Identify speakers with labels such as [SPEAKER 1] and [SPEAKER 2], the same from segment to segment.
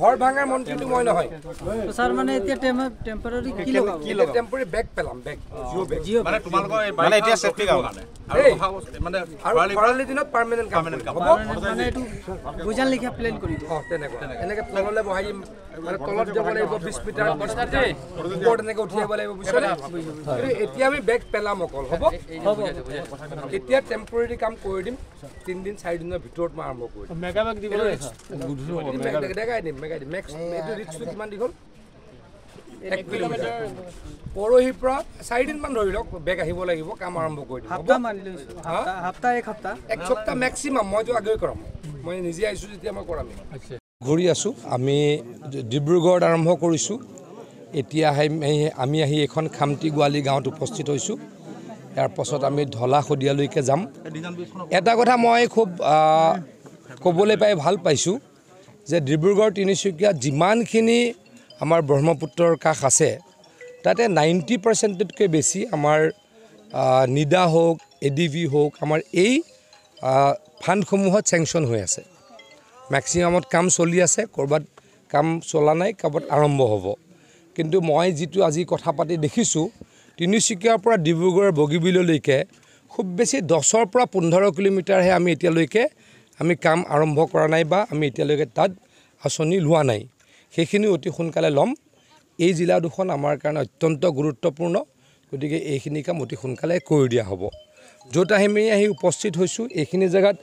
[SPEAKER 1] ঘর ভাঙার মন্ত্রী মই নহয় স্যার মানে টেম্পোরারি কি লগাও টেম্পোরারি ব্যাগ পেলাম ব্যাগ জিও ব্যাগ জিও মানে তোমালোকে মানে এটা সেফটি কাম মানে মানে পারালি পারালি দিনত পার্মানেন্ট কাম মানে এটু বুঝান লিখা প্ল্যান করি ও তেনে তেনে প্ল্যান হলে বহাই মানে কলর দেব লাগিব 20 মিটার কষ্ট আছে বোর্ড নেকে উঠি হবে লাগিব বুঝছলে এতিয়া আমি ব্যাগ পেলাম অকল হবো হবো এতিয়া টেম্পোরারি কাম কই দিম তিন দিন চাই দিনৰ ভিতৰত মই আৰম্ভ কৰিম মেগা ব্যাগ পৰহিৰ পৰা ঘূৰি আছো আমি ডিব্ৰুগড়ত আৰম্ভ কৰিছো এতিয়া আমি আহি এইখন খামটি গোৱালি গাঁৱত উপস্থিত হৈছোঁ ইয়াৰ পাছত আমি ঢলা শদিয়ালৈকে যাম এটা কথা মই খুব ক'বলৈ পাই ভাল পাইছোঁ যে ডিব্ৰুগড় তিনিচুকীয়াত যিমানখিনি আমাৰ ব্ৰহ্মপুত্ৰৰ কাষ আছে তাতে নাইণ্টি পাৰ্চেণ্টতকৈ বেছি আমাৰ নিদা হওক এ ডি ভি হওক আমাৰ এই ফাণ্ডসমূহত চেংচন হৈ আছে মেক্সিমামত কাম চলি আছে ক'ৰবাত কাম চলা নাই ক'ৰবাত আৰম্ভ হ'ব কিন্তু মই যিটো আজি কথা পাতি দেখিছোঁ তিনিচুকীয়াৰ পৰা ডিব্ৰুগড়ৰ বগীবিললৈকে খুব বেছি দহৰ পৰা পোন্ধৰ কিলোমিটাৰহে আমি এতিয়ালৈকে আমি কাম আৰম্ভ কৰা নাই বা আমি এতিয়ালৈকে তাত আঁচনি লোৱা নাই সেইখিনি অতি সোনকালে ল'ম এই জিলা দুখন আমাৰ কাৰণে অত্যন্ত গুৰুত্বপূৰ্ণ গতিকে এইখিনি কাম অতি সোনকালে কৰি দিয়া হ'ব য'ত আহি আমি আহি উপস্থিত হৈছোঁ এইখিনি জেগাত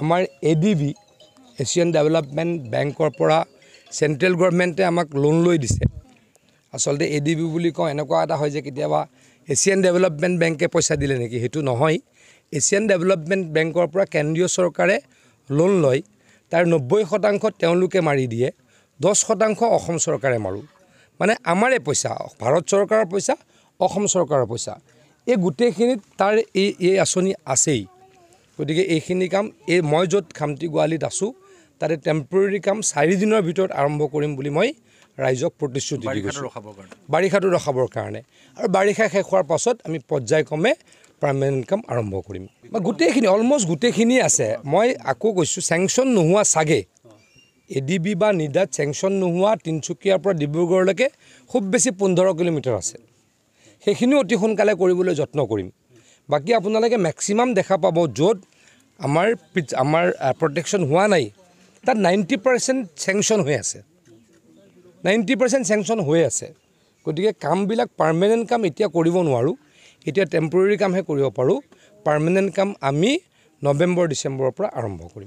[SPEAKER 1] আমাৰ A D B Asian development বেংকৰ পৰা চেণ্ট্ৰেল গভৰ্ণমেণ্টে আমাক লোন লৈ দিছে আচলতে এ ডি বি বুলি কওঁ এনেকুৱা এটা হয় যে কেতিয়াবা এছিয়ান ডেভেলপমেণ্ট বেংকে পইচা দিলে নেকি সেইটো নহয় এছিয়ান ডেভেলপমেণ্ট বেংকৰ পৰা কেন্দ্ৰীয় চৰকাৰে লোন লয় তাৰ নব্বৈ শতাংশ তেওঁলোকে মাৰি দিয়ে দহ শতাংশ অসম চৰকাৰে মাৰোঁ মানে আমাৰে পইচা ভাৰত চৰকাৰৰ পইচা অসম চৰকাৰৰ পইচা এই গোটেইখিনিত তাৰ এই এই আঁচনি আছেই গতিকে এইখিনি কাম এই মই য'ত খামটি গোৱালিত আছোঁ তাতে টেম্পৰেৰী কাম চাৰিদিনৰ ভিতৰত আৰম্ভ কৰিম বুলি মই ৰাইজক প্ৰতিশ্ৰুতি দি গৈছোঁ বাৰিষাটো ৰখাবৰ কাৰণে আৰু বাৰিষা শেষ হোৱাৰ পাছত আমি পৰ্যায়ক্ৰমে পাৰ্মানেণ্ট ইনকাম আৰম্ভ কৰিম মই গোটেইখিনি অলমষ্ট গোটেইখিনি আছে মই আকৌ কৈছোঁ চেংচন নোহোৱা চাগে এ ডি বি বা নিদাত চেংচন নোহোৱা তিনিচুকীয়াৰ পৰা ডিব্ৰুগড়লৈকে খুব বেছি পোন্ধৰ কিলোমিটাৰ আছে সেইখিনিও অতি সোনকালে কৰিবলৈ যত্ন কৰিম বাকী আপোনালোকে মেক্সিমাম দেখা পাব য'ত আমাৰ আমাৰ প্ৰটেকশ্যন হোৱা নাই তাত নাইণ্টি পাৰ্চেণ্ট চেংচন হৈ আছে নাইণ্টি পাৰ্চেণ্ট চেংচন হৈ আছে গতিকে কামবিলাক পাৰ্মানেণ্ট কাম এতিয়া কৰিব নোৱাৰোঁ এতিয়া টেম্পৰেৰী কামহে কৰিব পাৰোঁ পাৰ্মানেণ্ট কাম আমি নৱেম্বৰ ডিচেম্বৰৰ পৰা আৰম্ভ কৰিম